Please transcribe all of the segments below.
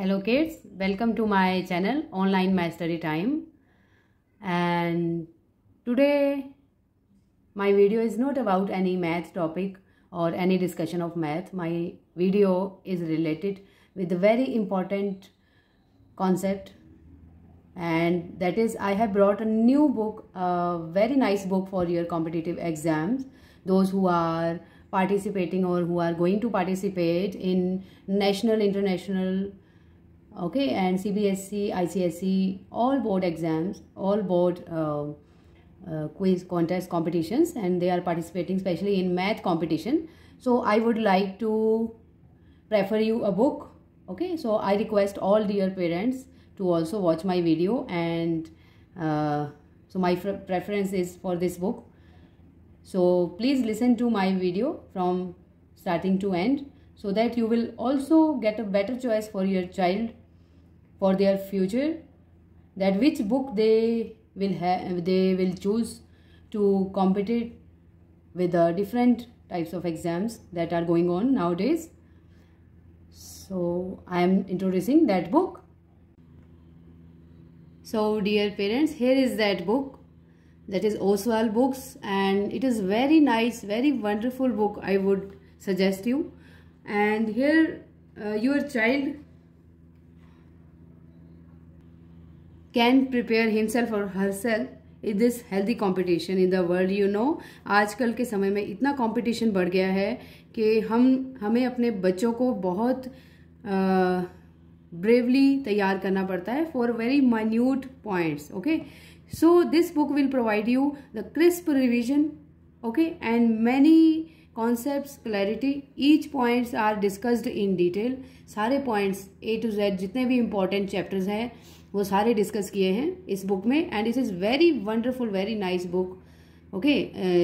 hello kids welcome to my channel online my study time and today my video is not about any math topic or any discussion of math my video is related with a very important concept and that is i have brought a new book a very nice book for your competitive exams those who are participating or who are going to participate in national international okay and cbsc icsc all board exams all board uh, uh, quiz contest competitions and they are participating especially in math competition so i would like to prefer you a book okay so i request all dear parents to also watch my video and uh, so my preference is for this book so please listen to my video from starting to end so that you will also get a better choice for your child for their future that which book they will have they will choose to compete with the different types of exams that are going on nowadays so i am introducing that book so dear parents here is that book that is oswald books and it is very nice very wonderful book i would suggest you and here uh, your child can prepare himself or herself in this healthy competition in the world you know आजकल के समय में इतना competition बढ़ गया है कि हम हमें अपने बच्चों को बहुत ब्रेवली तैयार करना पड़ता है for very minute points okay so this book will provide you the crisp revision okay and many concept clarity each points are discussed in detail सारे पॉइंट्स ए टू जेड जितने भी इंपॉर्टेंट चैप्टर्स हैं वो सारे discuss किए हैं इस book में and it is very wonderful very nice book okay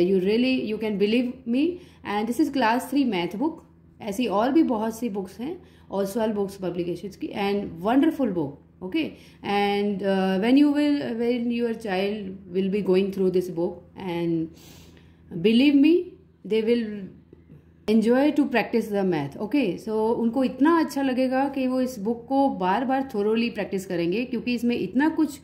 you really you can believe me and this is class three math book ऐसी और भी बहुत सी बुक्स हैं और स्वेल बुक्स पब्लिकेशन की and wonderful book okay and when you will when your child will be going through this book and believe me they will enjoy to practice the math okay so उनको इतना अच्छा लगेगा कि वो इस book को बार बार thoroughly practice करेंगे क्योंकि इसमें इतना कुछ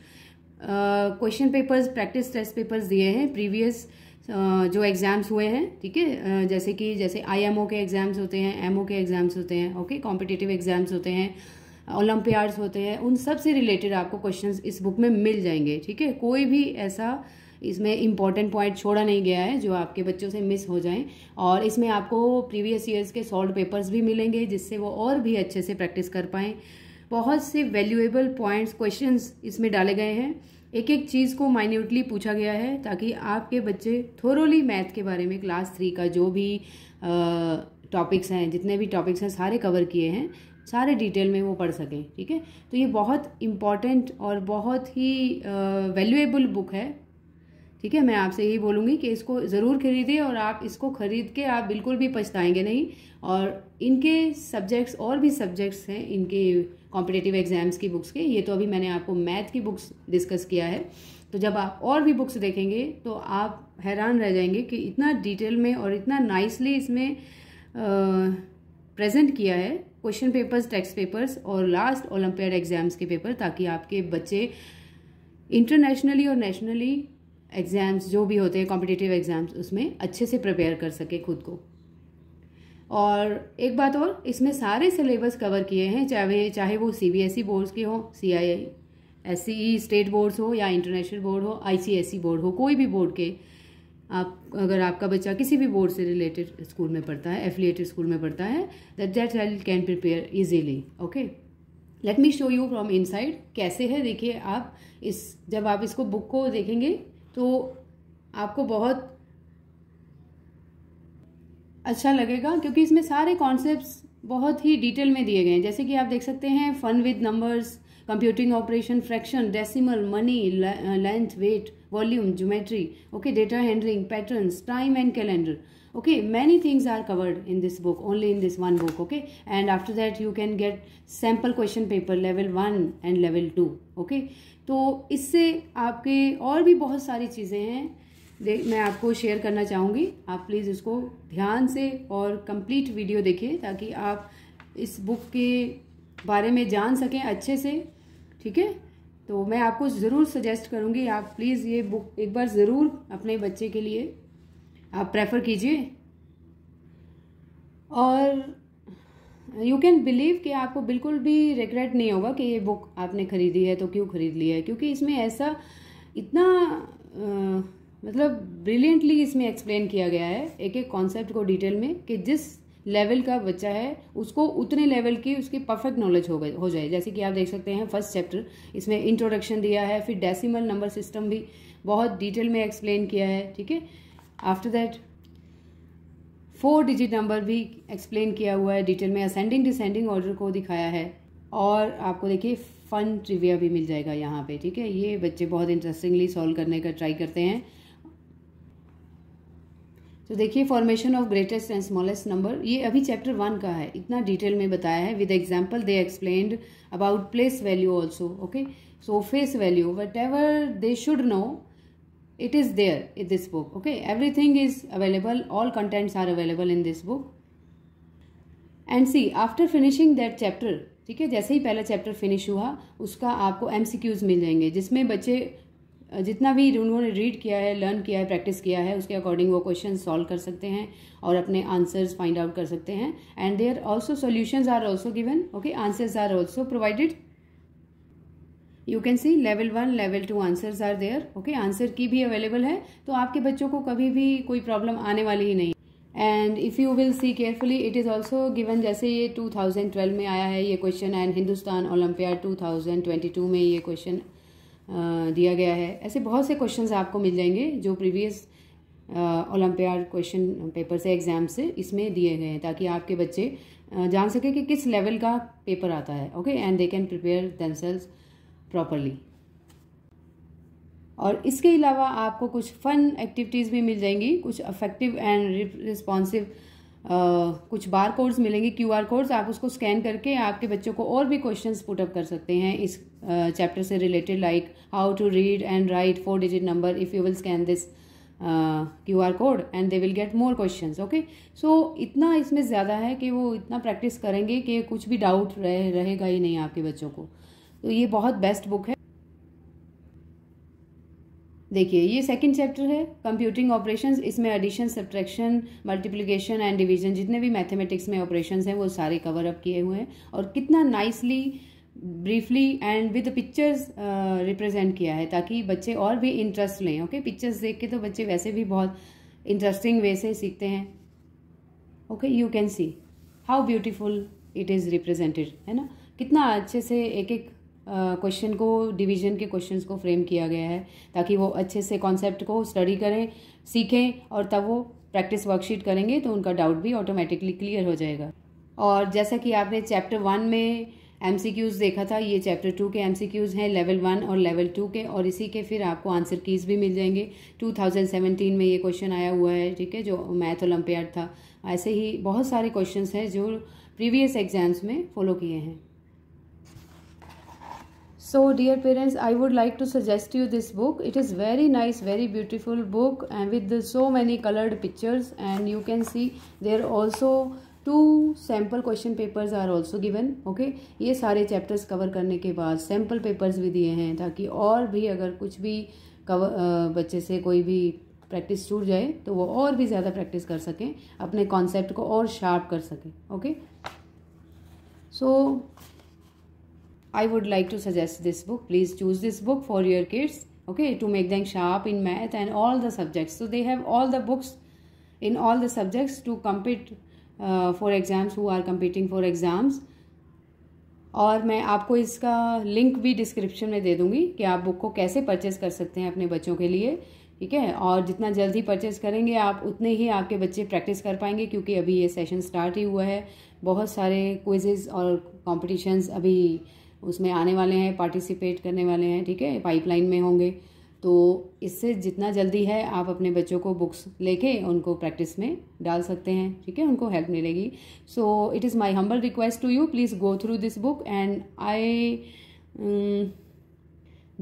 question papers practice test papers दिए हैं प्रीवियस जो एग्ज़ाम्स हुए हैं ठीक है uh, जैसे कि जैसे आईएमओ के एग्ज़ाम्स होते हैं एमओ के एग्ज़ाम्स होते हैं ओके कॉम्पिटिटिव एग्ज़ाम्स होते हैं ओलम्पियाड्स होते हैं उन सब से रिलेटेड आपको क्वेश्चंस इस बुक में मिल जाएंगे ठीक है कोई भी ऐसा इसमें इंपॉर्टेंट पॉइंट छोड़ा नहीं गया है जो आपके बच्चों से मिस हो जाएं और इसमें आपको प्रीवियस ईयर्स के सॉल्व पेपर्स भी मिलेंगे जिससे वो और भी अच्छे से प्रैक्टिस कर पाएँ बहुत से वैल्यूएबल पॉइंट्स क्वेश्चंस इसमें डाले गए हैं एक एक चीज़ को माइन्यूटली पूछा गया है ताकि आपके बच्चे थोरोली मैथ के बारे में क्लास थ्री का जो भी टॉपिक्स हैं जितने भी टॉपिक्स हैं सारे कवर किए हैं सारे डिटेल में वो पढ़ सकें ठीक है तो ये बहुत इम्पॉर्टेंट और बहुत ही वैल्यूएबल बुक है ठीक है मैं आपसे यही बोलूँगी कि इसको ज़रूर खरीदे और आप इसको ख़रीद के आप बिल्कुल भी पछताएंगे नहीं और इनके सब्जेक्ट्स और भी सब्जेक्ट्स हैं इनके कॉम्पिटेटिव एग्ज़ाम्स की बुक्स के ये तो अभी मैंने आपको मैथ की बुक्स डिस्कस किया है तो जब आप और भी बुक्स देखेंगे तो आप हैरान रह जाएंगे कि इतना डिटेल में और इतना नाइसली इसमें प्रेजेंट किया है क्वेश्चन पेपर्स टेक्स्ट पेपर्स और लास्ट ओलंपियड एग्ज़ाम्स के पेपर ताकि आपके बच्चे इंटरनेशनली और नेशनली एग्ज़ाम्स जो भी होते हैं कॉम्पिटिटिव एग्ज़ाम्स उसमें अच्छे से प्रिपेयर कर सके खुद को और एक बात और इसमें सारे सिलेबस कवर किए हैं चाहे चाहे वो C B S E boards के हों C I I S C E state boards हो या इंटरनेशनल बोर्ड हो आई सी एस ई बोर्ड हो कोई भी बोर्ड के आप अगर आपका बच्चा किसी भी बोर्ड से रिलेटेड स्कूल में पढ़ता है एफिलेटेड स्कूल में पढ़ता है that that child can prepare easily okay let me show you from inside कैसे है देखिए आप इस जब आप इसको बुक को देखेंगे तो आपको बहुत अच्छा लगेगा क्योंकि इसमें सारे कॉन्सेप्ट्स बहुत ही डिटेल में दिए गए हैं जैसे कि आप देख सकते हैं fun with numbers computing operation fraction decimal money length weight volume geometry okay data handling patterns time and calendar okay many things are covered in this book only in this one book okay and after that you can get sample question paper level one and level two okay तो इससे आपके और भी बहुत सारी चीज़ें हैं देख मैं आपको शेयर करना चाहूँगी आप प्लीज़ इसको ध्यान से और कंप्लीट वीडियो देखिए ताकि आप इस बुक के बारे में जान सकें अच्छे से ठीक है तो मैं आपको ज़रूर सजेस्ट करूँगी आप प्लीज़ ये बुक एक बार ज़रूर अपने बच्चे के लिए आप प्रेफर कीजिए और यू कैन बिलीव कि आपको बिल्कुल भी रिग्रेट नहीं होगा कि ये बुक आपने ख़रीदी है तो क्यों ख़रीद ली है क्योंकि इसमें ऐसा इतना आ, मतलब ब्रिलियंटली इसमें एक्सप्लेन किया गया है एक एक कॉन्सेप्ट को डिटेल में कि जिस लेवल का बच्चा है उसको उतने लेवल की उसकी परफेक्ट नॉलेज हो गई हो जाए जैसे कि आप देख सकते हैं फर्स्ट चैप्टर इसमें इंट्रोडक्शन दिया है फिर डेसिमल नंबर सिस्टम भी बहुत डिटेल में एक्सप्लेन किया है ठीक है after that four digit number भी एक्सप्लेन किया हुआ है डिटेल में असेंडिंग डिसेंडिंग ऑर्डर को दिखाया है और आपको देखिए फन ट्रिविया भी मिल जाएगा यहाँ पे ठीक है ये बच्चे बहुत इंटरेस्टिंगली सॉल्व करने का ट्राई करते हैं तो देखिए formation of greatest and smallest number ये अभी चैप्टर वन का है इतना डिटेल में बताया है with example they explained about place value also okay so face value whatever they should know it is there in this book okay everything is available all contents are available in this book and see after finishing that chapter ठीक है जैसे ही पहला chapter finish हुआ उसका आपको M मिल जाएंगे जिसमें बच्चे जितना भी उन्होंने रीड किया है लर्न किया है प्रैक्टिस किया है उसके अकॉर्डिंग वो क्वेश्चन सॉल्व कर सकते हैं और अपने आंसर्स फाइंड आउट कर सकते हैं and there also solutions are also given okay answers are also provided you can see level one level two answers are there okay answer key भी अवेलेबल है तो आपके बच्चों को कभी भी कोई प्रॉब्लम आने वाली ही नहीं and if you will see carefully it is also given जैसे ये 2012 में आया है ये क्वेश्चन एंड हिंदुस्तान ओलंपिया 2022 में ये क्वेश्चन दिया गया है ऐसे बहुत से क्वेश्चन आपको मिल जाएंगे जो प्रीवियस ओलंपियाड क्वेश्चन पेपर से एग्ज़ाम से इसमें दिए गए हैं ताकि आपके बच्चे जान सकें कि किस लेवल का पेपर आता है okay and they can prepare themselves properly और इसके अलावा आपको कुछ फन एक्टिविटीज़ भी मिल जाएंगी कुछ अफेक्टिव एंड रिस्पॉन्सिव कुछ बार कोड्स मिलेंगे क्यू आर कोड्स आप उसको स्कैन करके आपके बच्चों को और भी क्वेश्चन पुटअप कर सकते हैं इस चैप्टर uh, से related like how to read and write four digit number if you will scan this Q R code and they will get more question okay so इतना इसमें ज़्यादा है कि वो इतना प्रैक्टिस करेंगे कि कुछ भी डाउट रहे रहेगा ही नहीं आपके बच्चों को तो ये बहुत बेस्ट बुक है देखिए ये सेकंड चैप्टर है कंप्यूटिंग ऑपरेशंस इसमें addition subtraction multiplication and division जितने भी मैथमेटिक्स में ऑपरेशंस हैं वो सारे कवर अप किए हुए हैं और कितना nicely briefly and with pictures represent किया है ताकि बच्चे और भी इंटरेस्ट लें ओके पिक्चर्स देख के तो बच्चे वैसे भी बहुत इंटरेस्टिंग वे से सीखते हैं okay you can see how beautiful it is represented है ना कितना अच्छे से एक एक क्वेश्चन को डिवीजन के क्वेश्चंस को फ्रेम किया गया है ताकि वो अच्छे से कॉन्सेप्ट को स्टडी करें सीखें और तब वो प्रैक्टिस वर्कशीट करेंगे तो उनका डाउट भी ऑटोमेटिकली क्लियर हो जाएगा और जैसा कि आपने चैप्टर वन में एम देखा था ये चैप्टर टू के एम हैं लेवल वन और लेवल टू के और इसी के फिर आपको आंसर कीज़ भी मिल जाएंगे 2017 में ये क्वेश्चन आया हुआ है ठीक है जो मैथ ओलम्पियाड था ऐसे ही बहुत सारे क्वेश्चंस हैं जो प्रीवियस एग्ज़ाम्स में फॉलो किए हैं So, dear parents, I would like to suggest you this book. It is very nice, very beautiful book and with so many colored pictures and you can see there also two sample question papers are also given okay ये सारे chapters cover करने के बाद sample papers भी दिए हैं ताकि और भी अगर कुछ भी कवर बच्चे से कोई भी प्रैक्टिस छूट जाए तो वो और भी ज़्यादा प्रैक्टिस कर सकें अपने कॉन्सेप्ट को और शार्प कर सकें okay so I would like to suggest this book. Please choose this book for your kids, okay, to make them sharp in math and all the subjects. So they have all the books in all the subjects to compete uh, for exams who are competing for exams. और मैं आपको इसका link भी description में दे दूंगी कि आप book को कैसे परचेस कर सकते हैं अपने बच्चों के लिए ठीक है और जितना जल्दी परचेस करेंगे आप उतने ही आपके बच्चे प्रैक्टिस कर पाएंगे क्योंकि अभी ये सेशन स्टार्ट ही हुआ है बहुत सारे क्विजेज़ और कॉम्पिटिशन्स अभी उसमें आने वाले हैं पार्टिसिपेट करने वाले हैं ठीक है पाइपलाइन में होंगे तो इससे जितना जल्दी है आप अपने बच्चों को बुक्स लेके उनको प्रैक्टिस में डाल सकते हैं ठीक है उनको हेल्प मिलेगी so it is my humble request to you please go through this book and I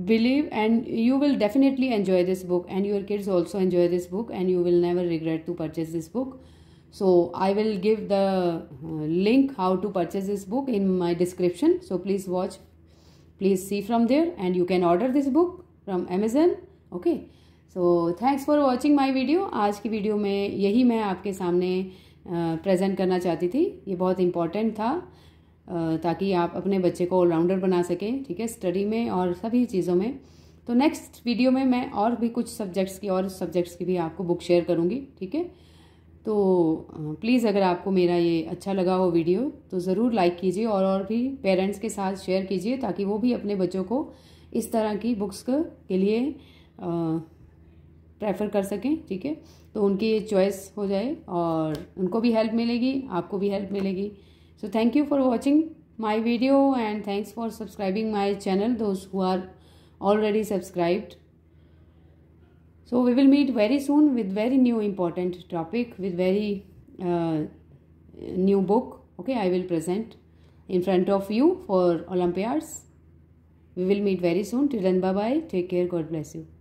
believe and you will definitely enjoy this book and your kids also enjoy this book and you will never regret to purchase this book so i will give the uh, link how to purchase this book in my description so please watch please see from there and you can order this book from amazon okay so thanks for watching my video आज की video में यही मैं आपके सामने present uh, करना चाहती थी ये बहुत इम्पॉर्टेंट था uh, ताकि आप अपने बच्चे को ऑलराउंडर बना सकें ठीक है स्टडी में और सभी चीज़ों में तो नेक्स्ट वीडियो में मैं और भी कुछ सब्जेक्ट्स की और सब्जेक्ट्स की भी आपको बुक शेयर करूँगी ठीक है तो प्लीज़ अगर आपको मेरा ये अच्छा लगा हो वीडियो तो ज़रूर लाइक कीजिए और और भी पेरेंट्स के साथ शेयर कीजिए ताकि वो भी अपने बच्चों को इस तरह की बुक्स के लिए प्रेफर कर सकें ठीक है तो उनकी ये चॉइस हो जाए और उनको भी हेल्प मिलेगी आपको भी हेल्प मिलेगी so thank you for watching my video and thanks for subscribing my channel those who are already subscribed So we will meet very soon with very new important topic with very uh, new book. Okay, I will present in front of you for Olympiads. We will meet very soon. Till then, bye bye. Take care. God bless you.